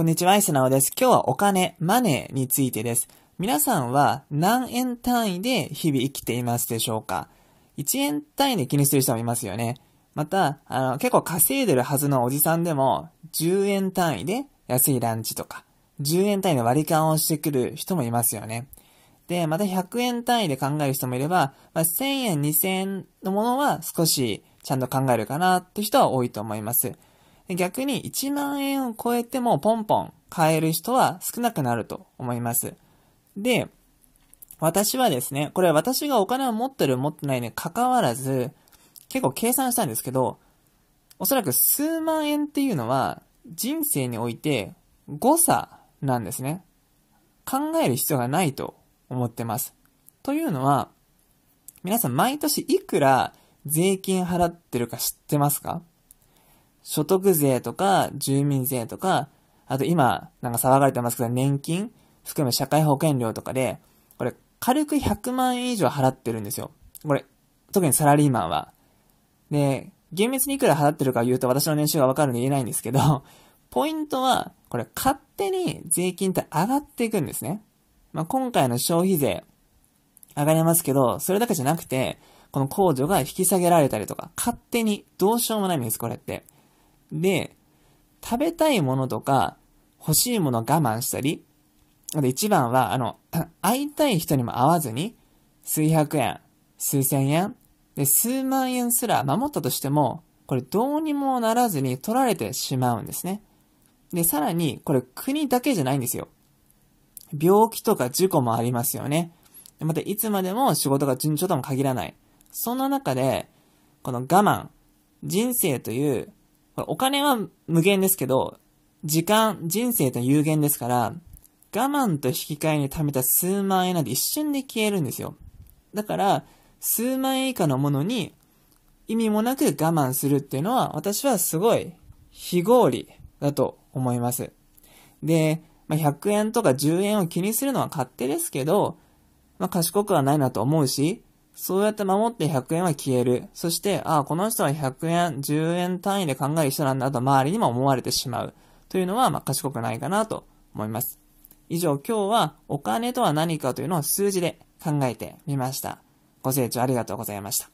こんにちは、イスナオです。今日はお金、マネーについてです。皆さんは何円単位で日々生きていますでしょうか ?1 円単位で気にしてる人もいますよね。また、あの、結構稼いでるはずのおじさんでも、10円単位で安いランチとか、10円単位で割り勘をしてくる人もいますよね。で、また100円単位で考える人もいれば、まあ、1000円、2000円のものは少しちゃんと考えるかなって人は多いと思います。逆に1万円を超えてもポンポン買える人は少なくなると思います。で、私はですね、これ私がお金を持ってる持ってないに関わらず、結構計算したんですけど、おそらく数万円っていうのは人生において誤差なんですね。考える必要がないと思ってます。というのは、皆さん毎年いくら税金払ってるか知ってますか所得税とか、住民税とか、あと今、なんか騒がれてますけど、年金含め社会保険料とかで、これ、軽く100万円以上払ってるんですよ。これ、特にサラリーマンは。で、厳密にいくら払ってるか言うと私の年収がわかるんで言えないんですけど、ポイントは、これ勝手に税金って上がっていくんですね。まあ、今回の消費税、上がりますけど、それだけじゃなくて、この控除が引き下げられたりとか、勝手にどうしようもないんです、これって。で、食べたいものとか、欲しいもの我慢したり、と一番は、あの、会いたい人にも会わずに、数百円、数千円、で、数万円すら守ったとしても、これどうにもならずに取られてしまうんですね。で、さらに、これ国だけじゃないんですよ。病気とか事故もありますよね。また、いつまでも仕事が順調とも限らない。そんな中で、この我慢、人生というお金は無限ですけど、時間、人生と有限ですから、我慢と引き換えに貯めた数万円なんて一瞬で消えるんですよ。だから、数万円以下のものに意味もなく我慢するっていうのは、私はすごい非合理だと思います。で、まあ、100円とか10円を気にするのは勝手ですけど、まあ、賢くはないなと思うし、そうやって守って100円は消える。そして、ああ、この人は100円、10円単位で考える人なんだと周りにも思われてしまう。というのは、まあ、賢くないかなと思います。以上、今日はお金とは何かというのを数字で考えてみました。ご清聴ありがとうございました。